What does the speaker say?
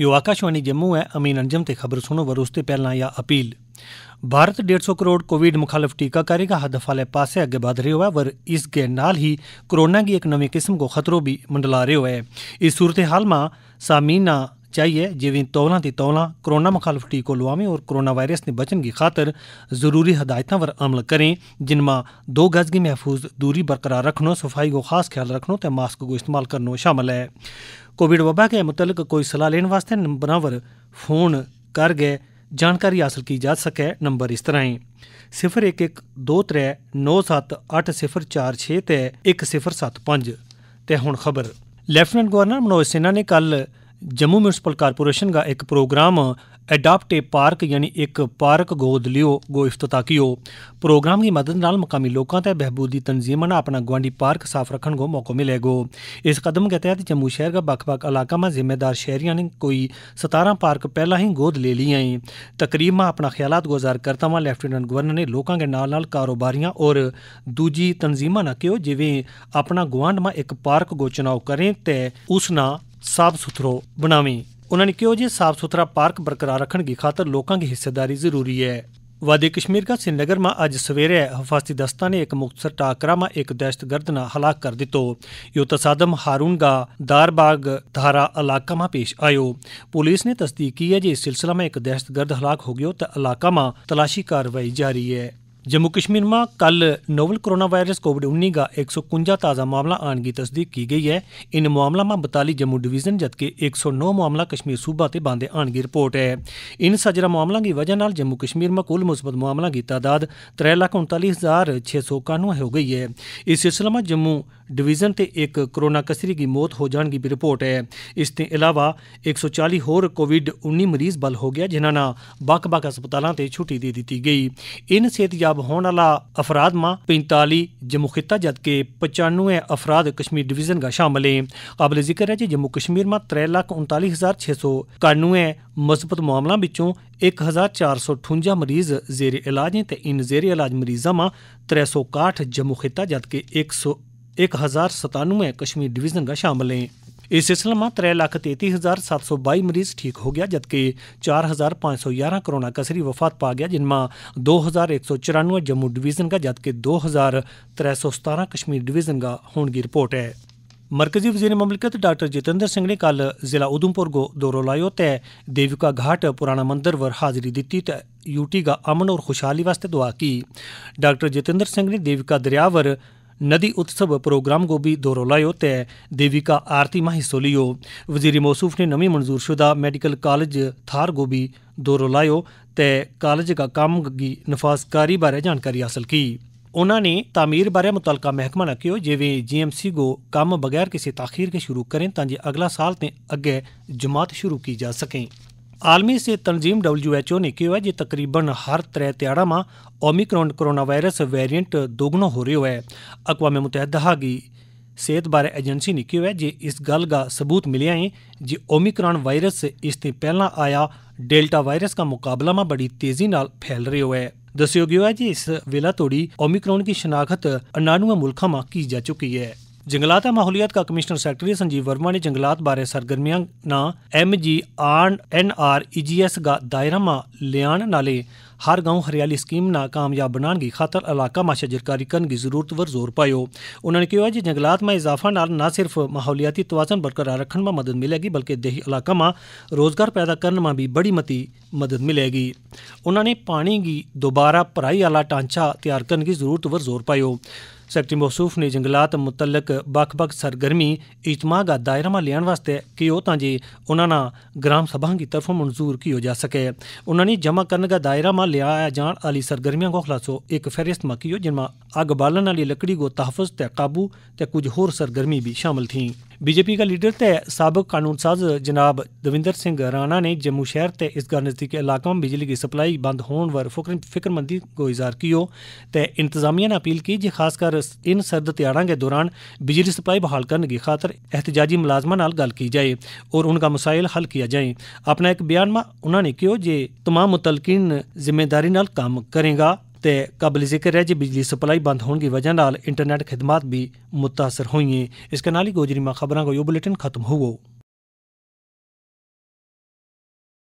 यो आकाशवाणी जम्मू है अमीन अंजम ते खबर सुनो वर उसते पहला या अपील भारत डेढ़ सौ करोड़ कोविड मुखालफ टीकाकारी का हदफ वाले पास अगे बढ़ रहे है वर इसके नाल ही कोरोना की एक नवी किस्म को खतरो भी मंडला रहे है इस सूरत हाल में सामीना चाहिए जिवें तौला ते तौला कोरोना मुखालफ टीको लुआवें और कोरोना वायरस ने बचन की खातर ज़रूरी हदायतों पर अमल करें जिनमां दो गज की महफूज दूरी बरकरार रखनो सफाई को खास ख्याल रखनो तो मास्क को इस्तेमाल करनो शामिल है कोविड वबा के मुतल कोई सलाह लेने वास्ते नंबरों पर फोन कर गए जानकारी हासिल की जा सके नंबर इस तरह हैं सिफर एक एक दो त्रै नौ सत्त अठ सिफर चार छे ते एक सिफर सत्त पंज ते हुन खबर ਲੈਫਟੀਨੈਂਟ ਗਵਰਨਰ ਮਨੋਜ ਸਿਨਹਾ ਨੇ ਕੱਲ ਜम्मू ਮਿਊਨਿਸਪਲ ਕਾਰਪੋਰੇਸ਼ਨ ਦਾ ਇੱਕ ਪ੍ਰੋਗਰਾਮ ਐਡਾਪਟ ਏ ਪਾਰਕ ਯਾਨੀ ਇੱਕ ਪਾਰਕ ਗੋਦ ਲਿਓ ਗੋ ਇਫਤਤਾ ਕੀਓ ਪ੍ਰੋਗਰਾਮ ਦੀ ਮਦਦ ਨਾਲ ਮਕਾਮੀ ਲੋਕਾਂ ਤੇ ਬਹਿਬੂਦੀ ਤਨਜ਼ੀਮਾਂ ਨਾਲ ਆਪਣਾ ਗਵਾਂਡੀ ਪਾਰਕ ਸਾਫ਼ ਰੱਖਣ ਕੋ ਮੌਕਾ ਮਿਲੇਗੋ ਇਸ ਕਦਮ के तहत जम्मू शहर का बख बख इलाका में जिम्मेदार शहरियों ने कोई सतारह पार्क पहला ही गोद ले लिए हैं तकरीब में अपना ख्याल गुजार करता हुआ लेफ्टिनेंट गवर्नर ने लोगों के नाल नाल कारोबारियां और दूजी तनजीमा ना कहो जिवें अपना गुआंढ में एक पार्क गो चुनाव करें तो उस ना ਸਾਫ਼ ਸੁਥਰਾ ਬਣਾਵੇ ਉਹਨਾਂ ਨੇ ਕਿਹਾ ਜੇ ਸਾਫ਼ ਸੁਥਰਾ ਪਾਰਕ ਬਰਕਰਾਰ ਰੱਖਣ ਦੀ ਖਾਤਰ ਲੋਕਾਂ ਦੀ ਹਿੱਸੇਦਾਰੀ ਜ਼ਰੂਰੀ ਹੈ वादी कश्मीर का श्रीनगर में अज सवेरे हफाजती दस्ता ने एक मुख्तसर टाकरा में एक दहशतगर्द ने हलाक कर दितो यो तसादम हारून का दारबाग धारा इलाका में पेश आयो पुलिस ने तस्दीक की है कि इस सिलसिला में एक दहशतगर्द हलाक हो गयो तो इलाका में तलाशी कार्रवाई जारी है जम्मू कश्मीर में कल नोवल कोरोना वायरस कोविड उन्नीस का एक सौ कुंजा ताज़ा मामला आने की तस्दीक की गई है इन मामला में बताली जम्मू डिवीजन जबकि एक सौ नौ मामला कश्मीर सूबा से बांधे आने की रिपोर्ट है इन सजरा मामला की वजह से जम्मू कश्मीर में कुल मुस्बत मामला की तादाद त्रै लाख उनतालीस हज़ार छः सौ इक्यानवे हो गई है इस सिलसिले में जम्मू ਡਿਵੀਜ਼ਨ ਤੇ ਇੱਕ ਕਰੋਨਾ ਕਸਰੀ ਦੀ ਮੌਤ ਹੋ ਜਾਣ ਦੀ ਵੀ ਰਿਪੋਰਟ ਹੈ ਇਸ ਤੋਂ ਇਲਾਵਾ 140 ਹੋਰ ਕੋਵਿਡ-19 ਮਰੀਜ਼ ਬਲ ਹੋ ਗਿਆ ਜਿਨ੍ਹਾਂ ਨਾਲ ਵੱਖ ਹਸਪਤਾਲਾਂ ਤੇ ਛੁੱਟੀ ਦੇ ਦਿੱਤੀ ਗਈ ਇਨ ਸਿਹਤਯਾਬ ਹੋਣ ਵਾਲਾ ਅਫਰਾਦ ਮਾਂ 45 ਜੰਮੂ ਖਿੱਤਾ ਜਦਕਿ 95 ਅਫਰਾਦ ਕਸ਼ਮੀਰ ਡਿਵੀਜ਼ਨ ਦਾ ਸ਼ਾਮਲ ਹੈ ਕਾਬਲ ਜ਼ਿਕਰ ਹੈ ਕਿ ਜੰਮੂ ਕਸ਼ਮੀਰ ਮਾ 339691 ਮਸਬਤ ਮਾਮਲਾ ਵਿੱਚੋਂ 1458 ਮਰੀਜ਼ ਜ਼ੇਰੇ ਇਲਾਜ ਨੇ ਤੇ ਇਨ ਜ਼ੇਰੇ ਇਲਾਜ ਮਰੀਜ਼ਾਂ ਮਾ 361 ਜੰਮੂ ਖਿੱਤਾ ਜਦਕਿ 100 एक हज़ार सतानवे कश्मीर डिवीज़न का शामिल हैं इस सिलसिले में त्रै लख तेती हज़ार सात सौ बई मरीज ठीक हो गया जबकि चार हज़ार पाँच सौ ग्यारह कोरोना कसरी वफात पा गया जिनमें दो हज़ार एक सौ चौरानवे जम्मू डिवीज़न का जबकि दो हज़ार त्रै सौ सतारह कश्मीर डिवीज़न का होने की रिपोर्ट है मरकजी वजीर ममलिकत डॉक्टर जितेंद्र सिंह ने कल जिला उधमपुर को दौरो लायो ते देविका घाट पुराना मंदिर पर हाजिरी दी यूटी का अमन और खुशहाली वास्ते दुआ की डॉक्टर जितेंद्र सिंह ने देविका दरिया पर ਨਦੀ ਉਤਸਵ ਪ੍ਰੋਗਰਾਮ ਗੋਬੀ ਦੋਰੋਲਾਯੋ ਤੇ ਦੇਵਿਕਾ ਆਰਤੀ ਮਹਿਸੋਲੀਓ ਵਜ਼ੀਰ ਮੌਸੂਫ ਨੇ ਨਵੀਂ ਮਨਜ਼ੂਰਸ਼ੁਦਾ ਮੈਡੀਕਲ ਕਾਲਜ ਥਾਰ ਗੋਬੀ ਦੋਰੋਲਾਯੋ ਤੇ ਕਾਲਜ ਦਾ ਕੰਮ ਗੀ ਨਫਾਸਕਾਰੀ ਬਾਰੇ ਜਾਣਕਾਰੀ ਹਾਸਲ ਕੀ ਉਹਨਾਂ ਨੇ ਤਾਮੀਰ ਬਾਰੇ ਮੁਤਲਕਾ ਮਹਿਕਮਾ ਨਾ ਕਿਉ ਜਿਵੇਂ ਜੀਐਮਸੀ ਗੋ ਕੰਮ ਬਗੈਰ ਕਿਸੇ ਤਾਖੀਰ ਕੇ ਸ਼ੁਰੂ ਕਰੇ ਤਾਂ ਜੇ ਅਗਲਾ ਸਾਲ ਤੇ ਅੱਗੇ ਜਮਾਤ ਸ਼ੁਰੂ ਕੀ ਜਾ ਸਕੇ આલમી સેહત તંજીમ ડબલ્યુએચઓ ને કહેવાય જે તકરીબન હર ત્રે ત્યાડામાં ઓમિક્રોન કોરોના વાયરસ વેરિયન્ટ दोगुना हो रो है अकवा मुतहदा की सेहत बारे एजेंसी ने कहा है जे इस गल का सबूत मिले है जे ओमिक्रॉन वायरस इससे पहला आया डेल्टा वायरस का मुकाबला में बड़ी तेजी फैल रो है दस्यो है जी इस वेला तोड़ी ओमिक्रॉन की शनाखत अनानवे मुल्कों में की जा चुकी है जंगलात माहौलियात का कमिश्नर ਕਮਿਸ਼ਨਰ संजीव वर्मा ने जंगलात बारे सरगर्मियां ना एम जी ਜੀ R N R E G S ਦਾ ਦਾਇਰਾ नाले हर गांव हरियाली स्कीम ना कामयाब बनाने की खातर इलाका माशा शजरकारी करने की जरूरत पर जोर पायो उन्होंने कहा कि जंगलात में इजाफा नाल ना सिर्फ माहौलियाती तोजन बरकरार रखने में मदद मिलेगी बल्कि देही इलाका में रोजगार पैदा करने में भी बड़ी मती मदद मिलेगी उन्होंने पानी की दोबारा भराई आला ढांचा तैयार करने की जरूरत पर जोर पायो सैकटरी मौसूफ ने जंगलात मुतलक बक्ख बक्ख सरगर्मी इजमा का दायरा में लियाण वास्ते कियो तां जे उन्होंने ग्राम सभा की तरफों मंजूर किया जा सके उन्होंने जमा करने का दायरा में लियाया जाने वाली सरगर्मियों को खुलासो एक फहरिस्त में किया जिनमें अग बालन वाली लकड़ी को तहफ़ तहफ़ काबू ते कुछ होर सरगर्मी भी शामिल थी बीजेपी का लीडर ते सबक कानून साज जनाब दविंदर सिंह राणा ने जम्मू शहर ते इसगर नज़दीकी इलाकों में बिजली की सप्लाई बंद होने पर फिक्रमंदी को इजहार किया ते इंतजामिया ने अपील की जे खासकर इन सर्द त्याड़ा के दौरान बिजली सप्लाई बहाल करने की खातर एहतजाजी मुलाजमा नाल गल की जाए और उनका मसाइल हल किया जाए अपना एक बयान में उन्होंने कहा जे तमाम मुतलकिन जिम्मेदारी नाल काम करेगा ਤੇ ਕਾਬਿਲ ਜ਼ਿਕਰ ਹੈ ਜੀ ਬਿਜਲੀ ਸਪਲਾਈ ਬੰਦ ਹੋਣ ਦੀ ਵਜ੍ਹਾ ਨਾਲ ਇੰਟਰਨੈਟ ਖਿਦਮਤ ਵੀ متاثر ਹੋਈਆਂ ਇਸ ਨਾਲ ਹੀ ਗੋਜਰੀਮਾ ਖਬਰਾਂ ਕੋ ਯੋ ਬੁਲੇਟਿਨ ਖਤਮ ਹੋਵੋ